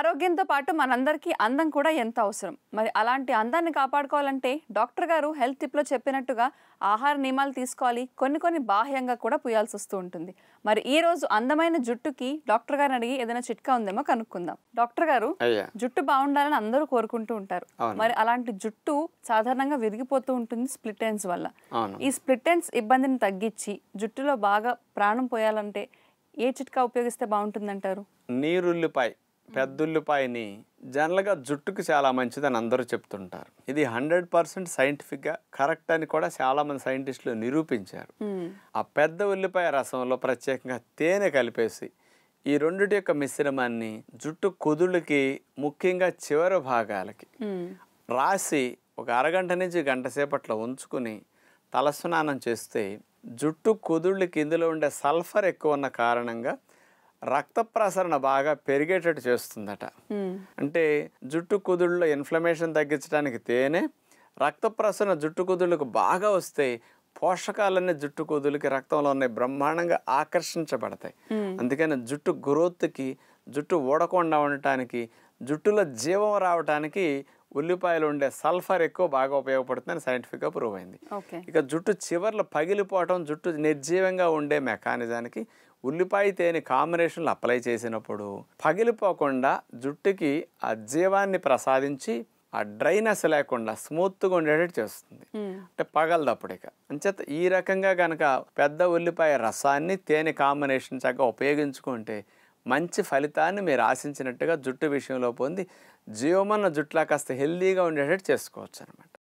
ఆరోగ్యంతో పాటు మనందరికీ అందం కూడా ఎంత అవసరం మరి అలాంటి అందాన్ని కాపాడుకోవాలంటే డాక్టర్ గారు హెల్త్ టిప్లో చెప్పినట్టుగా ఆహార నియమాలు తీసుకోవాలి కొన్ని కొన్ని బాహ్యంగా కూడా పుయాల్సి వస్తూ ఉంటుంది మరి ఈ రోజు అందమైన జుట్టుకి డాక్టర్ గారు అడిగి ఏదైనా చిట్కా ఉందేమో కనుక్కుందాం డాక్టర్ గారు జుట్టు బాగుండాలని అందరూ కోరుకుంటూ ఉంటారు మరి అలాంటి జుట్టు సాధారణంగా విరిగిపోతూ ఉంటుంది స్ప్లిటెన్స్ వల్ల ఈ స్ప్లిటెన్స్ ఇబ్బందిని తగ్గించి జుట్టులో బాగా ప్రాణం పోయాలంటే ఏ చిట్కా ఉపయోగిస్తే అంటారు నీరుల్లిపాయ పెద్దుల్లిపాయని జనరల్గా జుట్టుకు చాలా మంచిదని అందరూ చెప్తుంటారు ఇది హండ్రెడ్ పర్సెంట్ సైంటిఫిక్గా కరెక్ట్ అని కూడా చాలామంది సైంటిస్టులు నిరూపించారు ఆ పెద్ద ఉల్లిపాయ రసంలో ప్రత్యేకంగా తేనె కలిపేసి ఈ రెండిటి యొక్క మిశ్రమాన్ని జుట్టు కుదుళ్ళకి ముఖ్యంగా చివరి భాగాలకి రాసి ఒక అరగంట నుంచి గంట సేపట్లో ఉంచుకుని తలస్నానం చేస్తే జుట్టు కుదుళ్ళకి ఇందులో ఉండే సల్ఫర్ ఎక్కువ ఉన్న కారణంగా రక్త ప్రసరణ బాగా పెరిగేటట్టు చేస్తుందట అంటే జుట్టు కుదుళ్ళలో ఇన్ఫ్లమేషన్ తగ్గించడానికి తేనె రక్త ప్రసరణ జుట్టు కుదుళ్ళకు బాగా వస్తే పోషకాలన్నీ జుట్టు కుదులకి రక్తంలో ఉన్నాయి బ్రహ్మాండంగా ఆకర్షించబడతాయి అందుకని జుట్టు గ్రోత్కి జుట్టు ఊడకుండా ఉండటానికి జుట్టులో జీవం రావటానికి ఉల్లిపాయలు ఉండే సల్ఫర్ ఎక్కువ బాగా ఉపయోగపడుతుందని సైంటిఫిక్గా ప్రూవ్ అయింది ఇక జుట్టు చివర్లు పగిలిపోవటం జుట్టు నిర్జీవంగా ఉండే మెకానిజానికి ఉల్లిపాయ తేనె కాంబినేషన్లు అప్లై చేసినప్పుడు పగిలిపోకుండా జుట్టుకి ఆ జీవాన్ని ప్రసాదించి ఆ డ్రైనెస్ లేకుండా స్మూత్గా ఉండేటట్టు చేస్తుంది hmm. అంటే పగలదప్పుడిక అంచేత ఈ రకంగా కనుక పెద్ద ఉల్లిపాయ రసాన్ని తేనె కాంబినేషన్ చక్కగా ఉపయోగించుకుంటే మంచి ఫలితాన్ని మీరు ఆశించినట్టుగా జుట్టు విషయంలో పొంది జీవమన్న జుట్లా కాస్త హెల్దీగా ఉండేటట్టు చేసుకోవచ్చు అనమాట